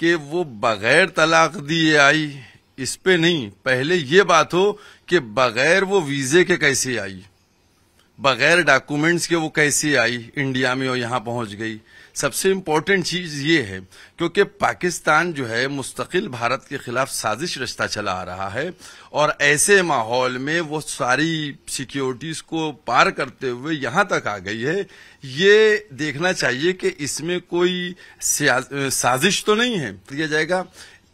कि वो बगैर तलाक दिए आई इस पे नहीं पहले ये बात हो कि बगैर वो वीजे के कैसे आई बगैर डॉक्यूमेंट्स के वो कैसे आई इंडिया में और यहाँ पहुँच गई सबसे इम्पोर्टेंट चीज़ ये है क्योंकि पाकिस्तान जो है मुस्तकिल भारत के खिलाफ साजिश रचता चला आ रहा है और ऐसे माहौल में वो सारी सिक्योरिटीज़ को पार करते हुए यहाँ तक आ गई है ये देखना चाहिए कि इसमें कोई साजिश तो नहीं है दिया जाएगा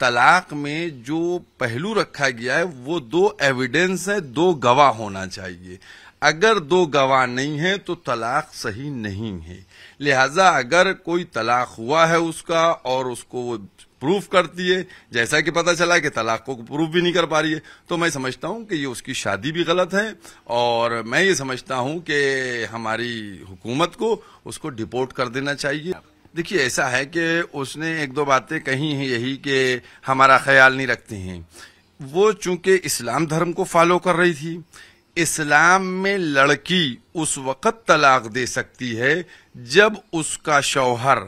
तलाक में जो पहलू रखा गया है वो दो एविडेंस है दो गवाह होना चाहिए अगर दो गवाह नहीं है तो तलाक सही नहीं है लिहाजा अगर कोई तलाक हुआ है उसका और उसको वो प्रूफ करती है जैसा कि पता चला कि तलाक को प्रूफ भी नहीं कर पा रही है तो मैं समझता हूं कि ये उसकी शादी भी गलत है और मैं ये समझता हूं कि हमारी हुकूमत को उसको डिपोर्ट कर देना चाहिए देखिए ऐसा है कि उसने एक दो बातें कही हैं यही कि हमारा ख्याल नहीं रखती हैं वो चूंकि इस्लाम धर्म को फॉलो कर रही थी इस्लाम में लड़की उस वक़्त तलाक दे सकती है जब उसका शौहर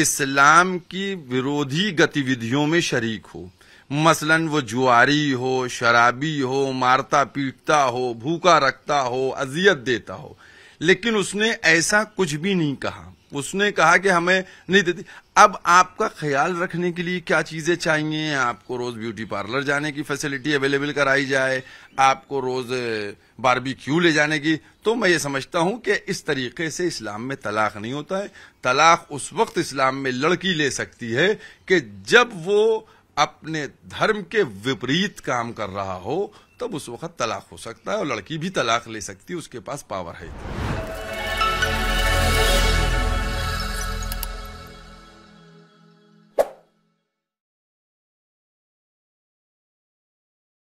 इस्लाम की विरोधी गतिविधियों में शरीक हो मसलन वो जुआरी हो शराबी हो मारता पीटता हो भूखा रखता हो अजियत देता हो लेकिन उसने ऐसा कुछ भी नहीं कहा उसने कहा कि हमें नहीं देती अब आपका ख्याल रखने के लिए क्या चीजें चाहिए आपको रोज ब्यूटी पार्लर जाने की फैसिलिटी अवेलेबल कराई जाए आपको रोज बारबेक्यू ले जाने की तो मैं ये समझता हूं कि इस तरीके से इस्लाम में तलाक नहीं होता है तलाक उस वक्त इस्लाम में लड़की ले सकती है कि जब वो अपने धर्म के विपरीत काम कर रहा हो तब उस वक्त तलाक हो सकता है और लड़की भी तलाक ले सकती है उसके पास पावर है